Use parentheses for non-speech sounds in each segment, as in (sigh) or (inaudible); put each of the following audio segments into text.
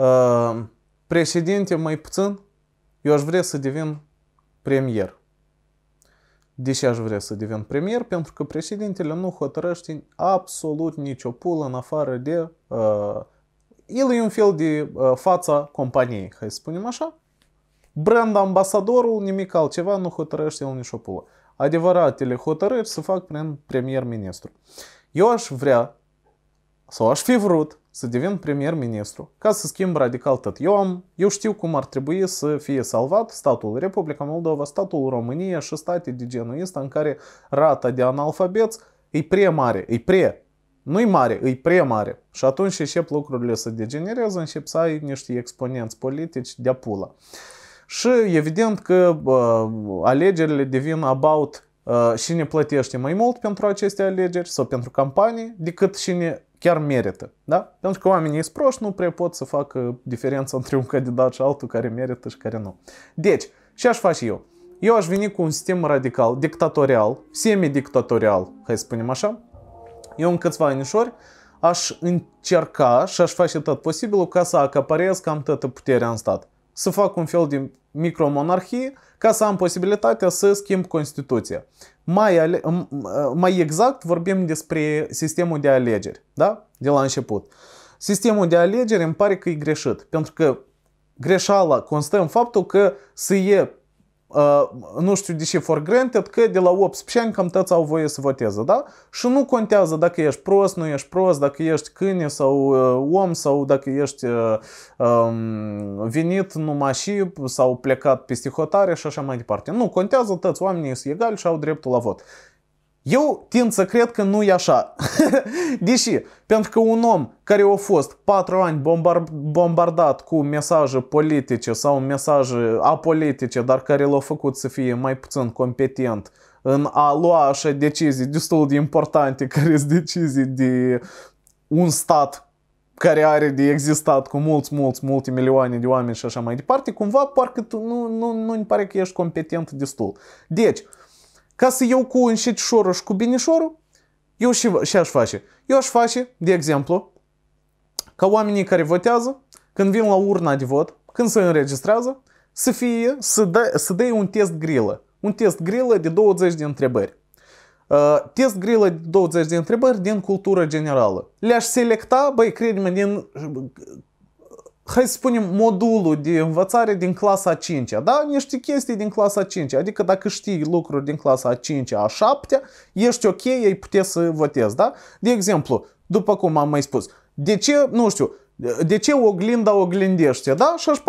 Э, președinte mai puțin, eu aș vrea să devin premier. De ce aș vrea să devin premier? Pentru că președintele nu hotărăște absolut nicio pulă în afară de... Uh, el e un fel de uh, fața companiei, hai să spunem așa. Brand ambasadorul, nimic altceva, nu hotărăște el nicio pulă. Adevăratele hotărâri se fac prin premier-ministru. Eu aș vrea sau aș fi vrut să devin premier-ministru, ca să schimb radical tot. Eu, am, eu știu cum ar trebui să fie salvat statul Republica Moldova, statul România și state de genul ăsta în care rata de analfabeți e prea mare, e prea nu-i mare, îi prea mare. Și atunci încep lucrurile să degenereze, încep să ai niște exponenți politici de-a pula. Și evident că uh, alegerile devin about uh, cine plătește mai mult pentru aceste alegeri sau pentru campanii decât cine chiar merită. Da? Pentru că oamenii îi proști, nu prea pot să facă diferența între un candidat și altul care merită și care nu. Deci, ce aș face eu? Eu aș veni cu un sistem radical, dictatorial, semi-dictatorial, hai să spunem așa. Eu în câțiva anișori aș încerca și aș face tot posibilul ca să acaparez cam toată puterea în stat. Să fac un fel de micromonarhie ca să am posibilitatea să schimb Constituția. Mai, ale, mai exact vorbim despre sistemul de alegeri, da? De la început. Sistemul de alegeri îmi pare că e greșit, pentru că greșeala constă în faptul că se e Э, nu știu de ce, for granted că de la 18 ani cam toți au voie să voteze, da? Și nu contează dacă ești prost, nu ești prost, dacă ești câine sau uh, om sau dacă ești uh, um, venit numai și sau plecat peste hotare și așa mai departe. Nu contează, toți oamenii sunt egali și au dreptul la vot. Eu tind să cred că nu e așa. (laughs) Deși, pentru că un om care a fost patru ani bombar- bombardat cu mesaje politice sau mesaje apolitice, dar care l-a făcut să fie mai puțin competent în a lua așa decizii destul de importante, (laughs) care sunt decizii de un stat care are de existat cu mulți, mulți, multe milioane de oameni și așa mai departe, cumva parcă tu nu, nu, nu-mi pare că ești competent destul. Deci, ca să eu cu înșit șorul și cu binișorul, eu și, și aș face. Eu aș face, de exemplu, ca oamenii care votează, când vin la urna de vot, când se înregistrează, să fie, să, dă, să dea un test grilă. Un test grilă de 20 de întrebări. Uh, test grilă de 20 de întrebări din cultură generală. Le-aș selecta, băi, crede din hai să spunem, modulul de învățare din clasa 5 -a, da? Niște chestii din clasa 5 -a. adică dacă știi lucruri din clasa 5 a 7 ești ok, ei putea să votezi, da? De exemplu, după cum am mai spus, de ce, nu știu, de ce oglinda oglindește, da? Și așa,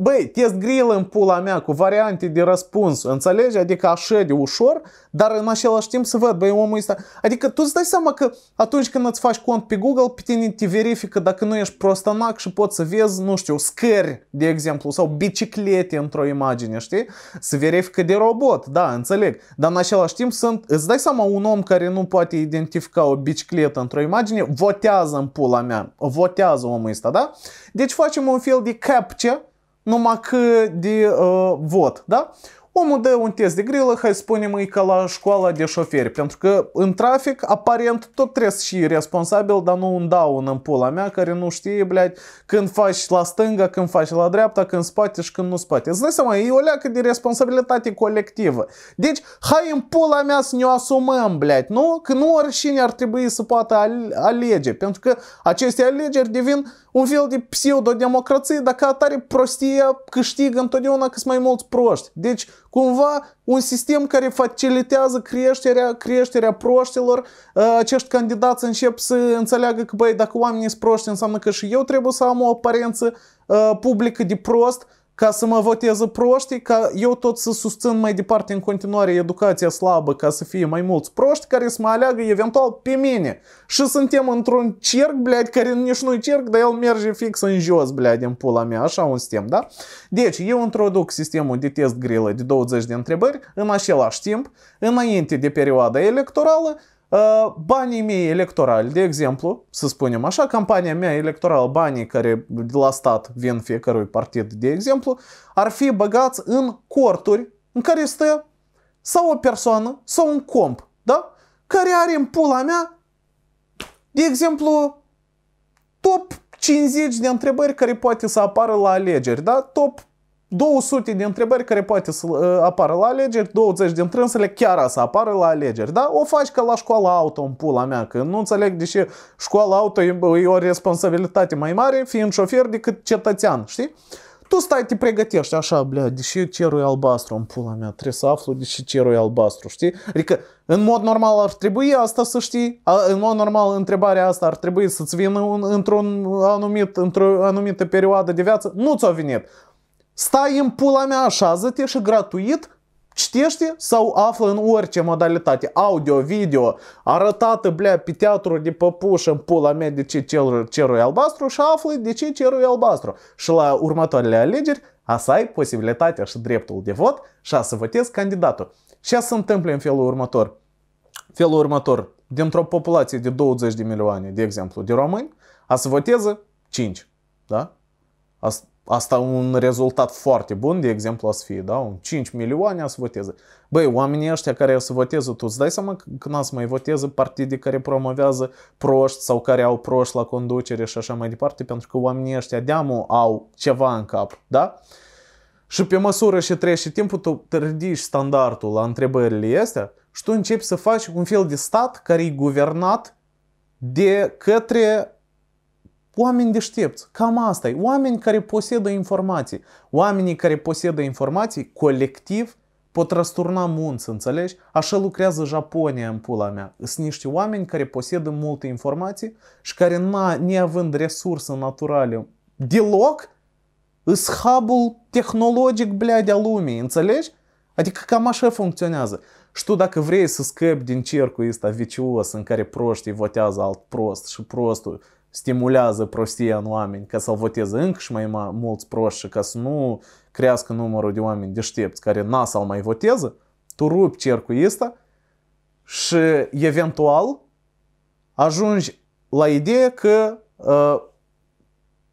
băi, te grill în pula mea cu variante de răspuns, înțelegi? Adică așa de ușor, dar în același timp să văd, băi, omul ăsta... Adică tu îți dai seama că atunci când îți faci cont pe Google, pe tine te verifică dacă nu ești prostanac și poți să vezi, nu știu, scări, de exemplu, sau biciclete într-o imagine, știi? Se verifică de robot, da, înțeleg. Dar în același timp sunt, îți dai seama un om care nu poate identifica o bicicletă într-o imagine, votează în pula mea, votează omul ăsta, da? Deci facem un fel de capture, numai că de uh, vot, da? omul dă un test de grilă, hai spunem, e ca la școala de șoferi, pentru că în trafic, aparent, tot trebuie și responsabil, dar nu un daun în pula mea, care nu știe, blядь, când faci la stânga, când faci la dreapta, când spate și când nu spate. Îți dai seama, e o leacă de responsabilitate colectivă. Deci, hai în pula mea să ne asumăm, blядь, nu? Că nu oricine ar trebui să poată alege, pentru că aceste alegeri devin un fel de pseudo-democrație, dacă atare prostia câștigă întotdeauna că sunt mai mulți proști. Deci, cumva un sistem care facilitează creșterea, creșterea proștilor. Uh, acești candidați încep să înțeleagă că, băi, dacă oamenii sunt proști, înseamnă că și eu trebuie să am o aparență uh, publică de prost, ca să mă voteze proști, ca eu tot să susțin mai departe în continuare educația slabă, ca să fie mai mulți proști care să mă aleagă eventual pe mine. Și suntem într-un cerc, blядь, care nici nu-i cerc, dar el merge fix în jos, blядь, în pula mea, așa un sistem, da? Deci, eu introduc sistemul de test grilă de 20 de întrebări, în același timp, înainte de perioada electorală, Ă, banii mei electorali, de exemplu, să spunem așa, campania mea electorală, banii care de la stat vin fiecărui partid, de exemplu, ar fi băgați în corturi în care stă sau o persoană sau un comp, da? Care are în pula mea, de exemplu, top 50 de întrebări care poate să apară la alegeri, da? Top 200 de întrebări care poate să uh, apară la alegeri, 20 de întrânsele chiar să apară la alegeri. Da? O faci ca la școala auto în pula mea, că nu înțeleg de ce școala auto e, o responsabilitate mai mare fiind șofer decât cetățean, știi? Tu stai, te pregătești așa, bля, deși cerul e albastru în pula mea, trebuie să aflu deși cerul e albastru, știi? Adică, în mod normal ar trebui asta să știi, a, în mod normal întrebarea asta ar trebui să-ți vină un, într-un anumit, într-o anumită perioadă de viață, nu ți-o venit. Stai în pula mea, așează-te și gratuit citește sau află în orice modalitate, audio, video, arătată, blea, pe teatru de păpușă în pula mea de ce cerul, cerul albastru și află de ce cerul e albastru. Și la următoarele alegeri a să ai posibilitatea și dreptul de vot și a să votezi candidatul. a se întâmplă în felul următor? Felul următor, dintr-o populație de 20 de milioane, de exemplu, de români, a să voteze 5. Da? A să asta un rezultat foarte bun, de exemplu, a să fie, da? Un 5 milioane a să voteze. Băi, oamenii ăștia care o să voteze, tu îți dai seama când a să mai voteze partide care promovează proști sau care au proști la conducere și așa mai departe, pentru că oamenii ăștia deamu au ceva în cap, da? Și pe măsură și trece timpul, tu ridici standardul la întrebările astea și tu începi să faci un fel de stat care e guvernat de către Oameni deștepți, cam asta e. Oameni care posedă informații. Oamenii care posedă informații, colectiv, pot răsturna munți, înțelegi? Așa lucrează Japonia în pula mea. Sunt niște oameni care posedă multe informații și care, na, neavând resurse naturale deloc, îs hub tehnologic, blea, de-a lumii, înțelegi? Adică cam așa funcționează. Și tu dacă vrei să scăpi din cercul ăsta vicios în care proștii votează alt prost și prostul stimulează prostia în oameni ca să-l voteze încă și mai mulți proști ca să nu crească numărul de oameni deștepți care n-a să mai voteze, tu rupi cercul ăsta și eventual ajungi la ideea că uh,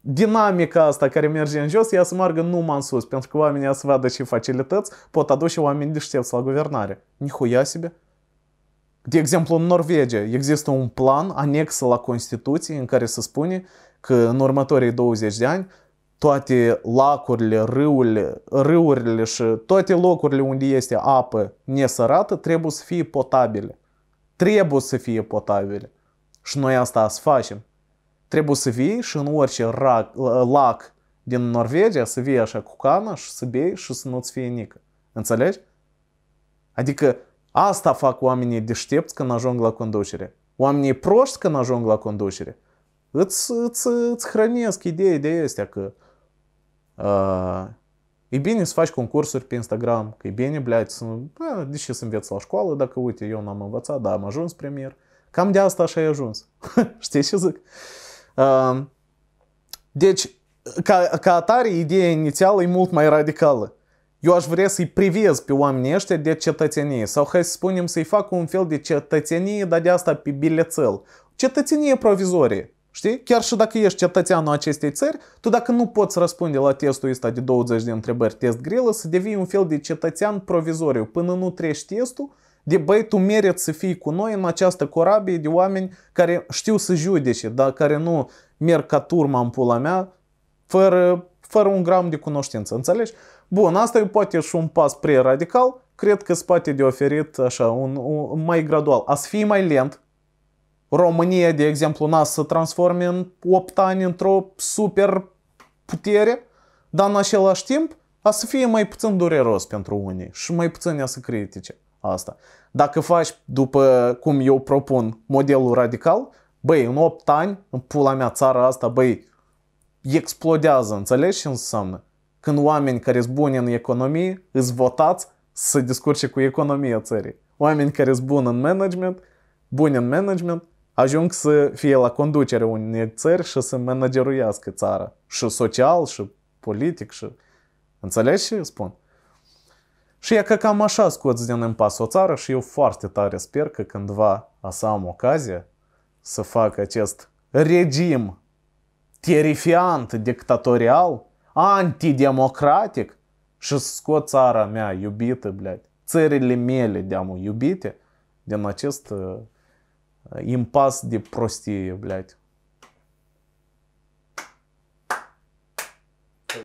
dinamica asta care merge în jos, ea să meargă numai în sus, pentru că oamenii să vadă ce facilități pot aduce oameni deștepți la guvernare. Nihuia себе! De exemplu, în Norvegia există un plan anexă la Constituție în care se spune că în următorii 20 de ani toate lacurile, râurile, râurile și toate locurile unde este apă nesărată trebuie să fie potabile. Trebuie să fie potabile. Și noi asta să facem. Trebuie să vii și în orice rac, lac din Norvegia să vii așa cu cana și să bei și să nu-ți fie nică. Înțelegi? Adică Asta fac oamenii deștepți când ajung la conducere. Oamenii proști când ajung la conducere. Îți, îți, îți hrănesc idei de astea că uh, e bine să faci concursuri pe Instagram, că e bine, blядь, să, uh, de ce să înveți la școală dacă, uite, eu n-am învățat, dar am ajuns premier. Cam de asta așa ai ajuns. (laughs) Știi ce zic? Uh, deci, ca, ca atare, ideea inițială e mult mai radicală. Eu aș vrea să-i privez pe oamenii ăștia de cetățenie sau hai să spunem să-i fac un fel de cetățenie, dar de asta pe bilețel. Cetățenie provizorie. Știi? Chiar și dacă ești cetățeanul acestei țări, tu dacă nu poți răspunde la testul ăsta de 20 de întrebări, test grelă, să devii un fel de cetățean provizoriu. Până nu treci testul, de băi, tu mereți să fii cu noi în această corabie de oameni care știu să judece, dar care nu merg ca turma în pula mea, fără fără un gram de cunoștință, înțelegi? Bun, asta e poate și un pas prea radical, cred că spate de oferit așa, un, un, mai gradual. A să fie mai lent, România, de exemplu, n-a să transforme în 8 ani într-o super putere, dar în același timp a să fie mai puțin dureros pentru unii și mai puțin a să critice asta. Dacă faci după cum eu propun modelul radical, băi, în 8 ani, în pula mea țara asta, băi, explodează. Înțelegi ce înseamnă? Când oameni care sunt buni în economie îți votați să discurce cu economia țării. Oameni care sunt buni în management, buni în management, ajung să fie la conducere unei țări și să manageruiască țara. Și social, și politic, și... Înțelegi ce spun? Și e că cam așa scoți din impas o țară și eu foarte tare sper că cândva a să am ocazia să fac acest regim terifiant dictatorial, antidemocratic și scot țara mea iubită, blядь, țările mele, deamu, iubite, din acest uh, impas de prostie, blядь.